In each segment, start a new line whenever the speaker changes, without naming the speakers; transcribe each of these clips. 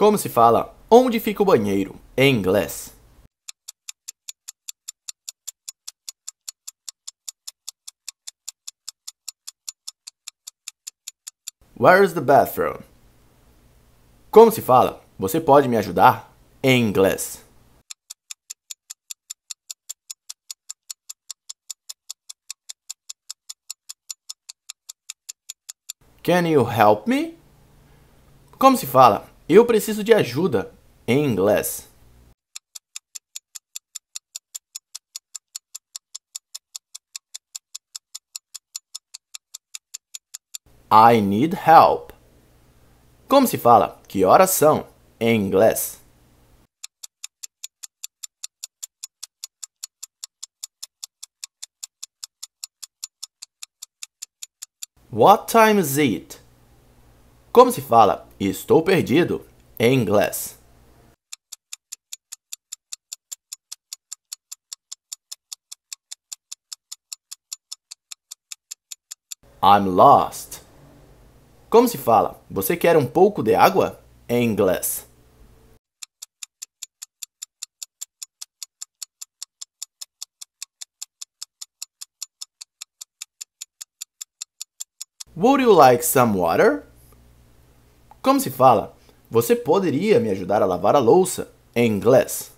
Como se fala onde fica o banheiro em inglês? Where is the bathroom? Como se fala? Você pode me ajudar? Em inglês. Can you help me? Como se fala? Eu preciso de ajuda em inglês. I need help. Como se fala que horas são em inglês? What time is it? Como se fala estou perdido em inglês. I'm lost. Como se fala? Você quer um pouco de água? Em inglês. Would you like some water? Como se fala? Você poderia me ajudar a lavar a louça em inglês?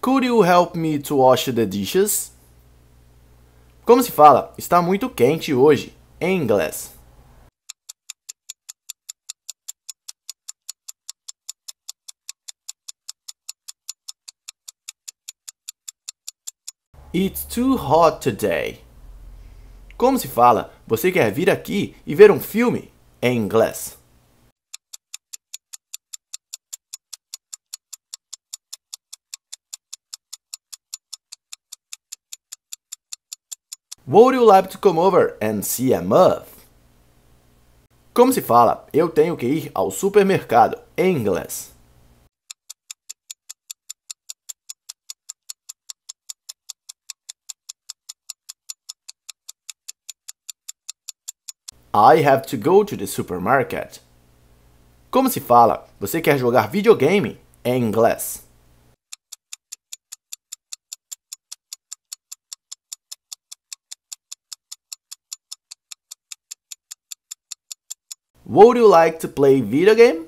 Could you help me to wash the dishes? Como se fala, está muito quente hoje, em inglês. It's too hot today. Como se fala, você quer vir aqui e ver um filme? Em inglês. Would you like to come over and see a movie? Como se fala, eu tenho que ir ao supermercado em inglês. I have to go to the supermarket. Como se fala, você quer jogar videogame em inglês. Would you like to play video game?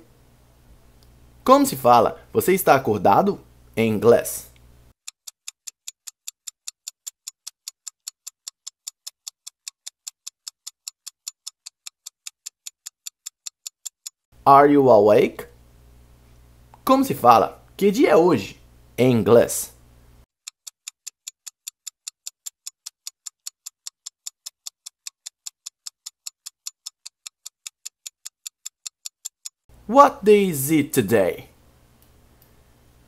Como se fala, você está acordado em inglês. Are you awake? Como se fala? Que dia é hoje? Em inglês. What day is it today?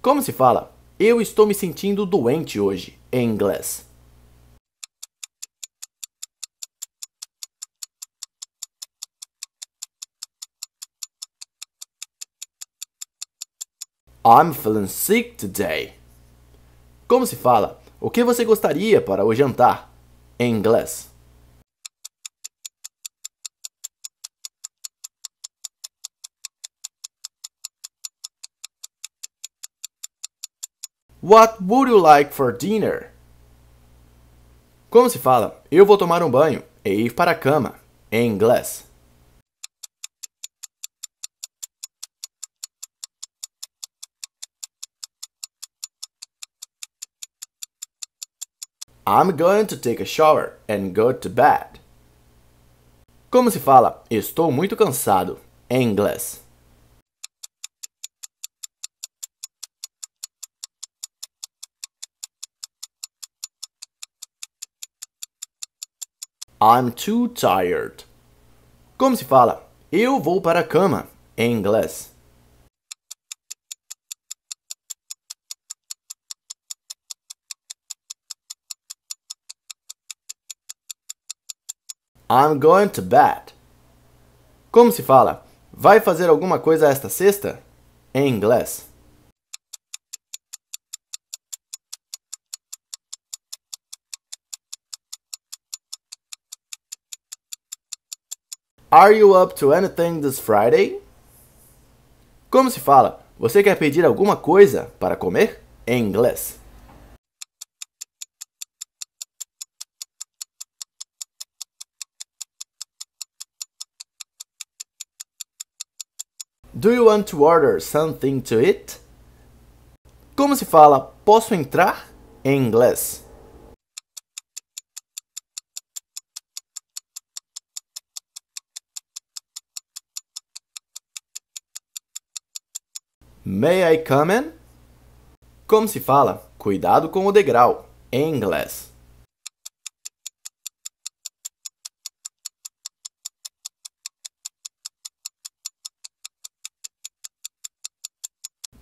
Como se fala? Eu estou me sentindo doente hoje, em inglês. I'm feeling sick today. Como se fala? O que você gostaria para o jantar? Em inglês. What would you like for dinner? Como se fala? Eu vou tomar um banho e ir para a cama. Em inglês. I'm going to take a shower and go to bed. Como se fala estou muito cansado em inglês? I'm too tired. Como se fala eu vou para a cama em inglês? I'm going to bat. Como se fala? Vai fazer alguma coisa esta sexta? Em inglês. Are you up to anything this Friday? Como se fala? Você quer pedir alguma coisa para comer? Em inglês. Do you want to order something to eat? Como se fala posso entrar em inglês? May I come in? Como se fala cuidado com o degrau em inglês?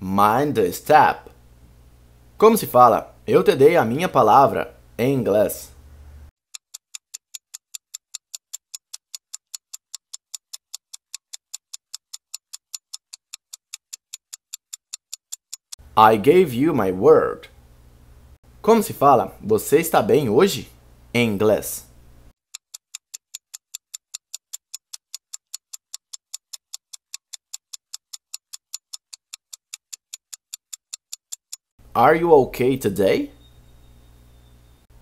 Mind the step. Como se fala? Eu te dei a minha palavra em inglês. I gave you my word. Como se fala? Você está bem hoje? Em inglês. Are you okay today?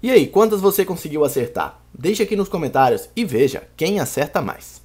E aí, quantas você conseguiu acertar? Deixe aqui nos comentários e veja quem acerta mais.